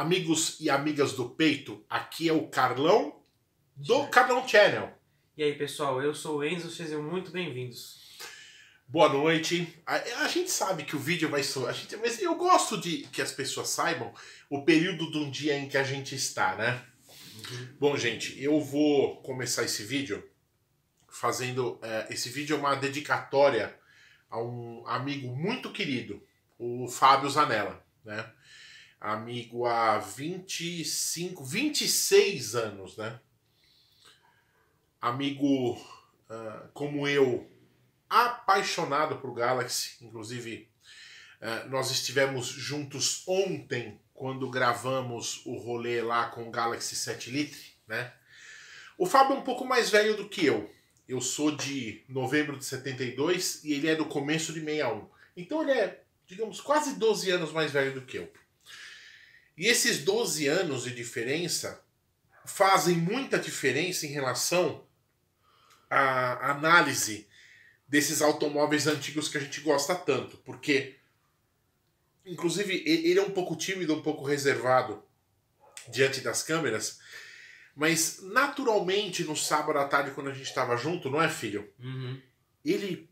Amigos e amigas do peito, aqui é o Carlão do Carlão Channel. E aí, pessoal, eu sou o Enzo, sejam muito bem-vindos. Boa noite. A, a, gente sabe que o vídeo vai soar. Gente, mas eu gosto de que as pessoas saibam o período de um dia em que a gente está, né? Uhum. Bom, gente, eu vou começar esse vídeo fazendo. É, esse vídeo é uma dedicatória a um amigo muito querido, o Fábio Zanella, né? amigo há 25, 26 anos, né? Amigo uh, como eu, apaixonado por Galaxy, inclusive uh, nós estivemos juntos ontem quando gravamos o rolê lá com o Galaxy 7 Litre, né? O Fábio é um pouco mais velho do que eu. Eu sou de novembro de 72 e ele é do começo de 61. Então ele é, digamos, quase 12 anos mais velho do que eu. E esses 12 anos de diferença fazem muita diferença em relação à análise desses automóveis antigos que a gente gosta tanto, porque inclusive ele é um pouco tímido, um pouco reservado diante das câmeras, mas naturalmente no sábado à tarde quando a gente estava junto, não é filho? Uhum. Ele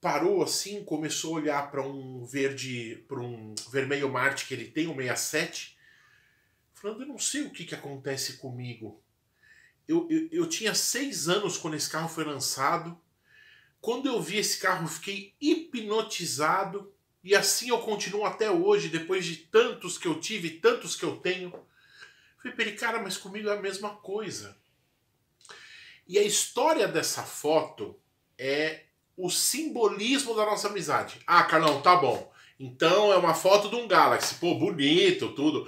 parou assim, começou a olhar para um verde, para um vermelho Marte que ele tem, o 67, falando: Eu não sei o que, que acontece comigo. Eu, eu, eu tinha seis anos quando esse carro foi lançado. Quando eu vi esse carro, eu fiquei hipnotizado. E assim eu continuo até hoje, depois de tantos que eu tive, tantos que eu tenho. falei para ele, cara, mas comigo é a mesma coisa. E a história dessa foto é o simbolismo da nossa amizade. Ah, Carlão, tá bom. Então é uma foto de um Galaxy, pô, bonito, tudo.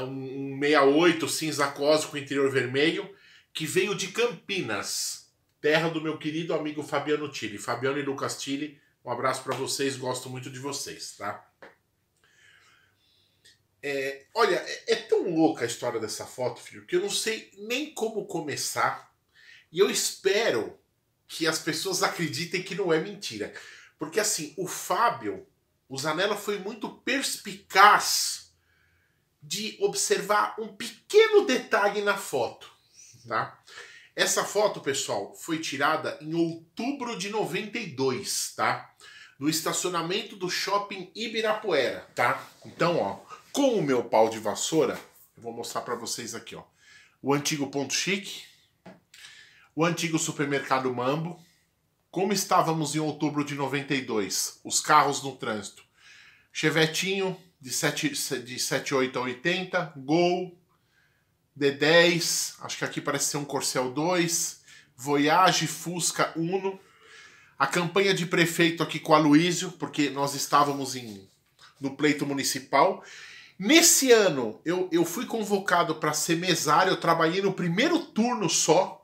Uh, um 68 cinza cósmico, interior vermelho, que veio de Campinas, terra do meu querido amigo Fabiano Tille. Fabiano e Lucas Tille, um abraço para vocês, gosto muito de vocês, tá? É, olha, é, é tão louca a história dessa foto, filho, que eu não sei nem como começar. E eu espero que as pessoas acreditem que não é mentira. Porque assim, o Fábio, o Zanella foi muito perspicaz de observar um pequeno detalhe na foto, tá? Essa foto, pessoal, foi tirada em outubro de 92, tá? No estacionamento do shopping Ibirapuera, tá? Então, ó, com o meu pau de vassoura, eu vou mostrar para vocês aqui, ó. O antigo ponto chique, o antigo supermercado Mambo. Como estávamos em outubro de 92? Os carros no trânsito. Chevetinho de 7,8 de 7, 8 a 80. Gol. D10. Acho que aqui parece ser um Corcel 2. Voyage Fusca Uno. A campanha de prefeito aqui com a Aloysio, porque nós estávamos em, no pleito municipal. Nesse ano, eu, eu fui convocado para ser mesário. Eu trabalhei no primeiro turno só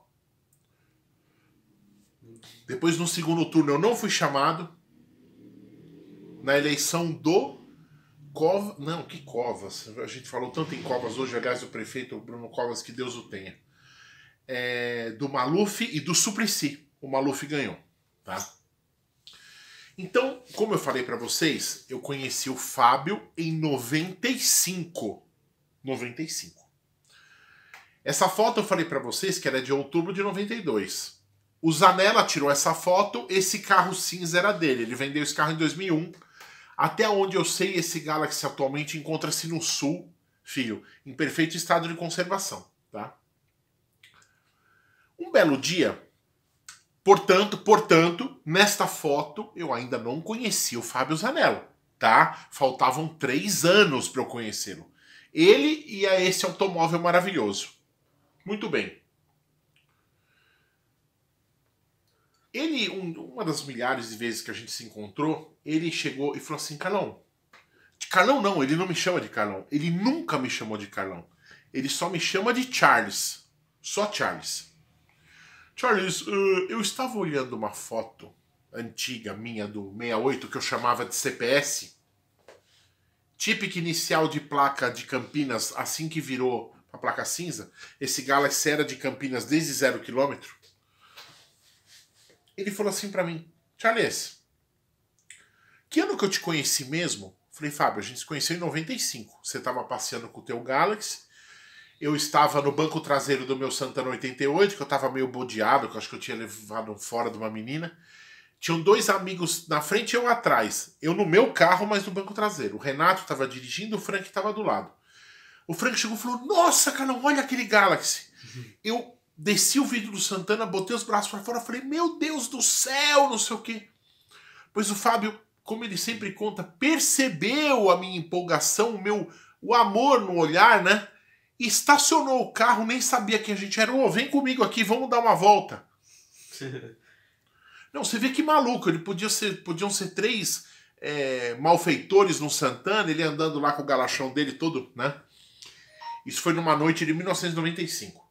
depois, no segundo turno, eu não fui chamado. Na eleição do Covas. Não, que Covas? A gente falou tanto em Covas hoje, aliás, o prefeito Bruno Covas, que Deus o tenha. É, do Maluf e do Suplicy. O Maluf ganhou, tá? Então, como eu falei para vocês, eu conheci o Fábio em 95. 95. Essa foto eu falei para vocês que era de outubro de 92. O Zanella tirou essa foto, esse carro cinza era dele. Ele vendeu esse carro em 2001. Até onde eu sei, esse Galaxy atualmente encontra-se no sul, filho, em perfeito estado de conservação, tá? Um belo dia, portanto, portanto, nesta foto eu ainda não conhecia o Fábio Zanella, tá? Faltavam três anos para eu conhecê-lo. Ele e a esse automóvel maravilhoso. Muito bem. Ele, um, uma das milhares de vezes que a gente se encontrou, ele chegou e falou assim: Carlão. Carlão não, ele não me chama de Carlão. Ele nunca me chamou de Carlão. Ele só me chama de Charles. Só Charles. Charles, eh, eu estava olhando uma foto antiga minha do 68 que eu chamava de CPS. Típica inicial de placa de Campinas, assim que virou a placa cinza. Esse Galaxy era de Campinas desde zero quilômetro ele falou assim para mim: Charles, que ano que eu te conheci mesmo? Falei, Fábio, a gente se conheceu em 95. Você estava passeando com o teu Galaxy. Eu estava no banco traseiro do meu Santana 88, que eu estava meio bodeado, que eu acho que eu tinha levado fora de uma menina. Tinham dois amigos na frente e eu atrás. Eu no meu carro, mas no banco traseiro. O Renato estava dirigindo, o Frank estava do lado. O Frank chegou e falou: Nossa, cara, olha aquele Galaxy. Uhum. Eu desci o vidro do Santana, botei os braços para fora, falei, meu Deus do céu, não sei o quê. Pois o Fábio, como ele sempre conta, percebeu a minha empolgação, o meu o amor no olhar, né? E estacionou o carro, nem sabia que a gente era. Ô, oh, vem comigo aqui, vamos dar uma volta. não, você vê que maluco, ele podia ser, podiam ser três é, malfeitores no Santana, ele andando lá com o galachão dele todo, né? Isso foi numa noite de 1995.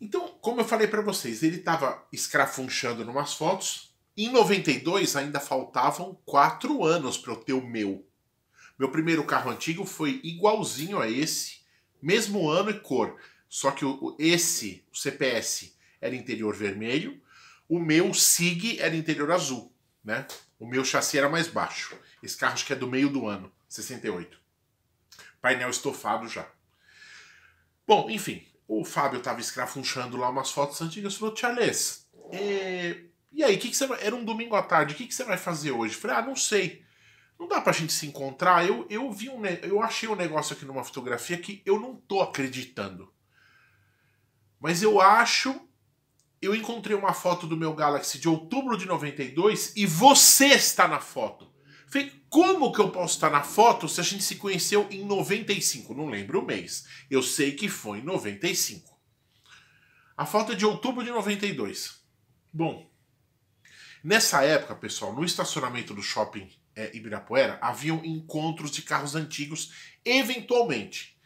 Então, como eu falei para vocês, ele estava escrafunchando numas fotos. Em 92 ainda faltavam quatro anos para eu ter o meu. Meu primeiro carro antigo foi igualzinho a esse, mesmo ano e cor. Só que o, esse, o CPS, era interior vermelho, o meu SIG era interior azul, né? O meu chassi era mais baixo. Esse carro acho que é do meio do ano, 68. Painel estofado já. Bom, enfim, o Fábio tava escrafunchando lá umas fotos antigas e falou: Charles, é... e aí, que, que você vai... Era um domingo à tarde, o que, que você vai fazer hoje? falei, ah, não sei. Não dá pra gente se encontrar. Eu, eu vi um. Ne... Eu achei um negócio aqui numa fotografia que eu não tô acreditando. Mas eu acho. Eu encontrei uma foto do meu Galaxy de outubro de 92 e você está na foto. Como que eu posso estar na foto se a gente se conheceu em 95? Não lembro o mês. Eu sei que foi em 95. A foto é de outubro de 92. Bom, nessa época, pessoal, no estacionamento do shopping é, Ibirapuera, haviam encontros de carros antigos, eventualmente.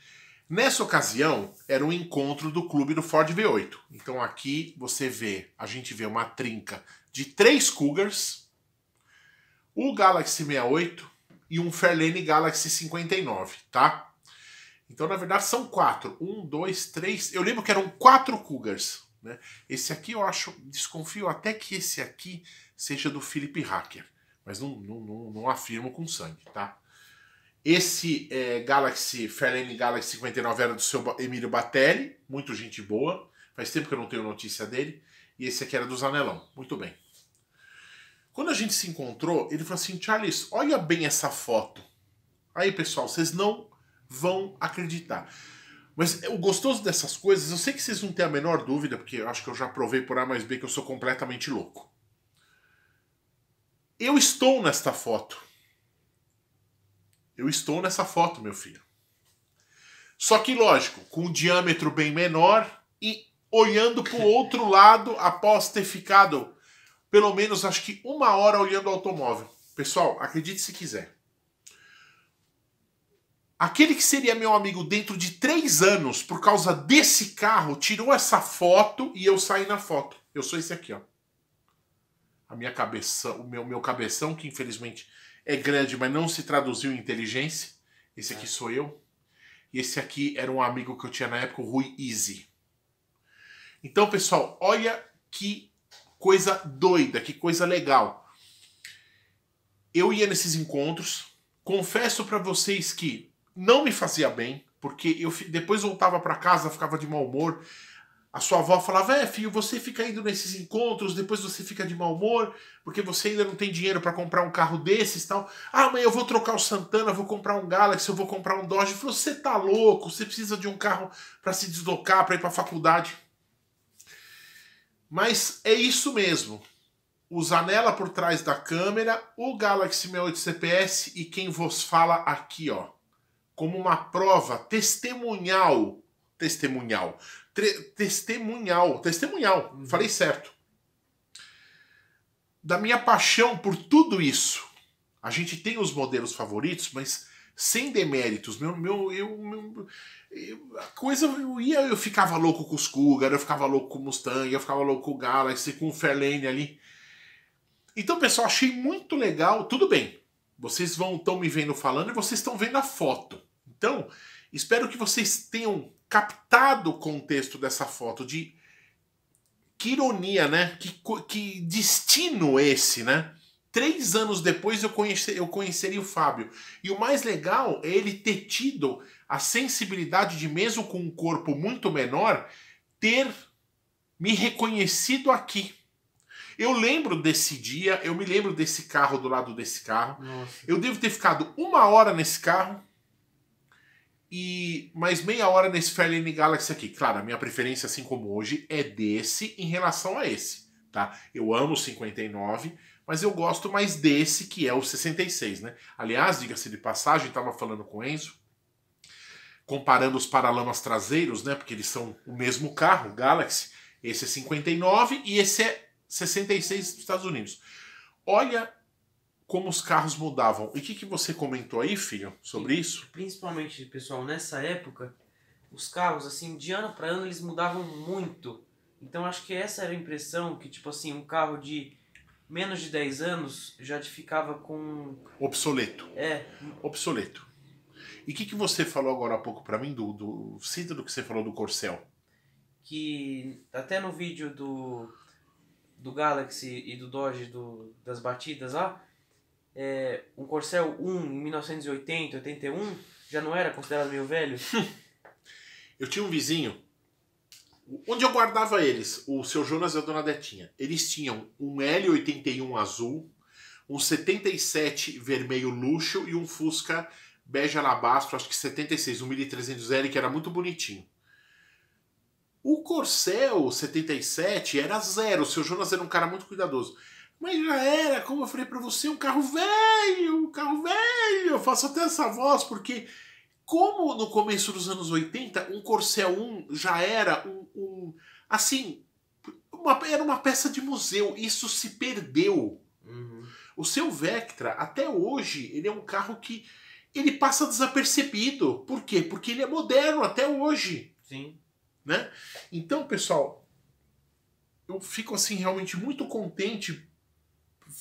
Nessa ocasião, era um encontro do clube do Ford V8. Então aqui você vê, a gente vê uma trinca de três Cougars, o Galaxy 68 e um Fairlane Galaxy 59, tá? Então, na verdade, são quatro. Um, dois, três. Eu lembro que eram quatro Cougars. Né? Esse aqui eu acho, desconfio até que esse aqui seja do Felipe Hacker, mas não, não, não, não afirmo com sangue, tá? Esse é, Galaxy, Fairlane Galaxy 59 era do seu Emílio Batelli, muito gente boa, faz tempo que eu não tenho notícia dele, e esse aqui era do Zanelão, muito bem. Quando a gente se encontrou, ele falou assim: Charles, olha bem essa foto. Aí, pessoal, vocês não vão acreditar. Mas o gostoso dessas coisas, eu sei que vocês não têm a menor dúvida, porque eu acho que eu já provei por A mais B que eu sou completamente louco. Eu estou nesta foto. Eu estou nessa foto, meu filho. Só que, lógico, com um diâmetro bem menor e olhando para o outro lado após ter ficado pelo menos acho que uma hora olhando o automóvel. Pessoal, acredite se quiser. Aquele que seria meu amigo dentro de três anos, por causa desse carro, tirou essa foto e eu saí na foto. Eu sou esse aqui, ó. A minha cabeça, o meu, meu cabeção, que infelizmente é grande, mas não se traduziu em inteligência. Esse aqui é. sou eu. E esse aqui era um amigo que eu tinha na época, o Rui Easy. Então, pessoal, olha que coisa doida, que coisa legal. Eu ia nesses encontros, confesso para vocês que não me fazia bem, porque eu depois voltava para casa, ficava de mau humor. A sua avó falava: "É, filho, você fica indo nesses encontros, depois você fica de mau humor, porque você ainda não tem dinheiro para comprar um carro desses, tal. Ah, mãe, eu vou trocar o Santana, vou comprar um Galaxy, eu vou comprar um Dodge". Falou: "Você tá louco, você precisa de um carro para se deslocar, para ir para faculdade". Mas é isso mesmo. usar nela por trás da câmera, o Galaxy 68 CPS e quem vos fala aqui, ó. Como uma prova testemunhal. Testemunhal. testemunhal. Testemunhal. Uhum. Falei certo. Da minha paixão por tudo isso. A gente tem os modelos favoritos, mas sem deméritos. Meu, meu, eu, meu, eu, a coisa eu ia, eu ficava louco com os Cougar, eu ficava louco com o Mustang, eu ficava louco com o Galaxy, com o Fairlane ali. Então, pessoal, achei muito legal. Tudo bem, vocês vão estão me vendo falando e vocês estão vendo a foto. Então, espero que vocês tenham captado o contexto dessa foto de que ironia, né? Que, que destino esse, né? Três anos depois eu, conheci, eu conheceria o Fábio. E o mais legal é ele ter tido a sensibilidade de, mesmo com um corpo muito menor, ter me reconhecido aqui. Eu lembro desse dia, eu me lembro desse carro do lado desse carro. Nossa. Eu devo ter ficado uma hora nesse carro e mais meia hora nesse Fairlane Galaxy aqui. Claro, a minha preferência, assim como hoje, é desse em relação a esse, tá? Eu amo o 59, mas eu gosto mais desse que é o 66, né? Aliás, diga-se de passagem, estava falando com o Enzo, comparando os paralamas traseiros, né? Porque eles são o mesmo carro, o Galaxy. Esse é 59 e esse é 66 dos Estados Unidos. Olha como os carros mudavam. E o que, que você comentou aí, filho, sobre isso? Principalmente, pessoal, nessa época, os carros, assim, de ano para ano, eles mudavam muito. Então acho que essa era a impressão que, tipo assim, um carro de menos de 10 anos já ficava com. Obsoleto. É. Obsoleto. E o que, que você falou agora há pouco para mim, do, do. Cita do que você falou do Corcel. Que até no vídeo do. Do Galaxy e do Dodge do, das batidas lá, é, um Corcel 1 em 1980, 81 já não era considerado meio velho? Eu tinha um vizinho Onde eu guardava eles? O seu Jonas e a dona Detinha. Eles tinham um L81 azul, um 77 vermelho luxo e um Fusca bege alabastro, acho que 76, um 1300L, que era muito bonitinho. O Corsel 77 era zero, o seu Jonas era um cara muito cuidadoso. Mas já era, como eu falei para você, um carro velho, um carro velho. Eu faço até essa voz porque como no começo dos anos 80, um Corcel 1 já era um. um assim, uma, era uma peça de museu. Isso se perdeu. Uhum. O seu Vectra, até hoje, ele é um carro que ele passa desapercebido. Por quê? Porque ele é moderno até hoje. Sim. Né? Então, pessoal, eu fico assim realmente muito contente,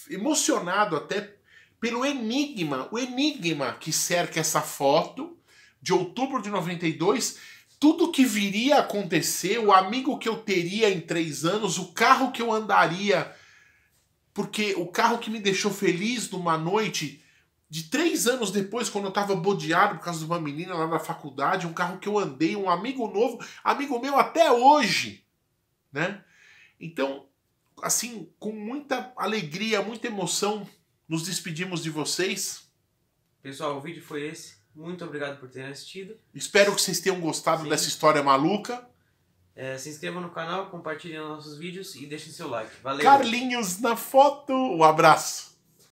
emocionado até pelo enigma, o enigma que cerca essa foto de outubro de 92, tudo que viria a acontecer, o amigo que eu teria em três anos, o carro que eu andaria, porque o carro que me deixou feliz numa noite de três anos depois, quando eu tava bodeado por causa de uma menina lá na faculdade, um carro que eu andei, um amigo novo, amigo meu até hoje, né? Então, assim, com muita alegria, muita emoção, nos despedimos de vocês. Pessoal, o vídeo foi esse. Muito obrigado por terem assistido. Espero que vocês tenham gostado Sim. dessa história maluca. É, se inscrevam no canal, compartilhem nossos vídeos e deixem seu like. Valeu! Carlinhos na foto! Um abraço!